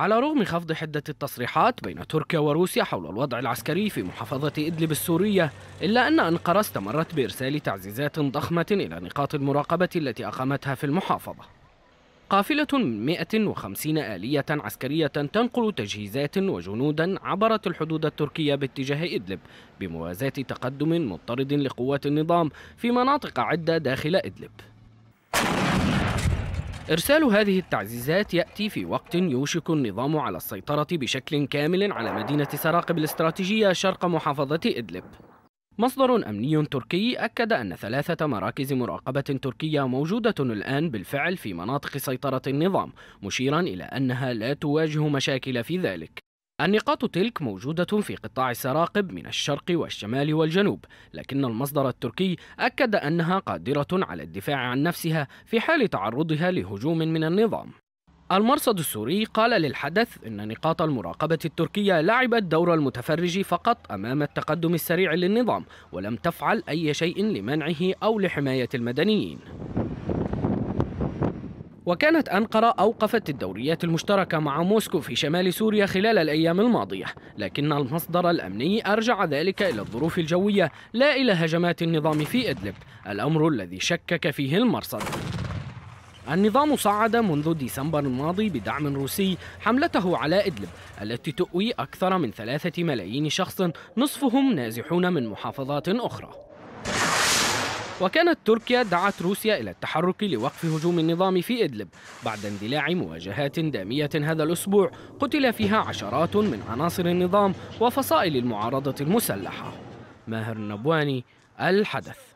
على رغم خفض حدة التصريحات بين تركيا وروسيا حول الوضع العسكري في محافظة إدلب السورية إلا أن أنقرة استمرت بإرسال تعزيزات ضخمة إلى نقاط المراقبة التي أقامتها في المحافظة قافلة من 150 آلية عسكرية تنقل تجهيزات وجنودا عبرت الحدود التركية باتجاه إدلب بموازاة تقدم مضطرد لقوات النظام في مناطق عدة داخل إدلب إرسال هذه التعزيزات يأتي في وقت يوشك النظام على السيطرة بشكل كامل على مدينة سراقب الاستراتيجية شرق محافظة إدلب مصدر أمني تركي أكد أن ثلاثة مراكز مراقبة تركية موجودة الآن بالفعل في مناطق سيطرة النظام مشيرا إلى أنها لا تواجه مشاكل في ذلك النقاط تلك موجودة في قطاع سراقب من الشرق والشمال والجنوب، لكن المصدر التركي أكد أنها قادرة على الدفاع عن نفسها في حال تعرضها لهجوم من النظام. المرصد السوري قال للحدث إن نقاط المراقبة التركية لعبت دور المتفرج فقط أمام التقدم السريع للنظام، ولم تفعل أي شيء لمنعه أو لحماية المدنيين. وكانت أنقرة أوقفت الدوريات المشتركة مع موسكو في شمال سوريا خلال الأيام الماضية لكن المصدر الأمني أرجع ذلك إلى الظروف الجوية لا إلى هجمات النظام في إدلب الأمر الذي شكك فيه المرصد النظام صعد منذ ديسمبر الماضي بدعم روسي حملته على إدلب التي تؤوي أكثر من ثلاثة ملايين شخص نصفهم نازحون من محافظات أخرى وكانت تركيا دعت روسيا إلى التحرك لوقف هجوم النظام في إدلب بعد اندلاع مواجهات دامية هذا الأسبوع قتل فيها عشرات من عناصر النظام وفصائل المعارضة المسلحة ماهر النبواني الحدث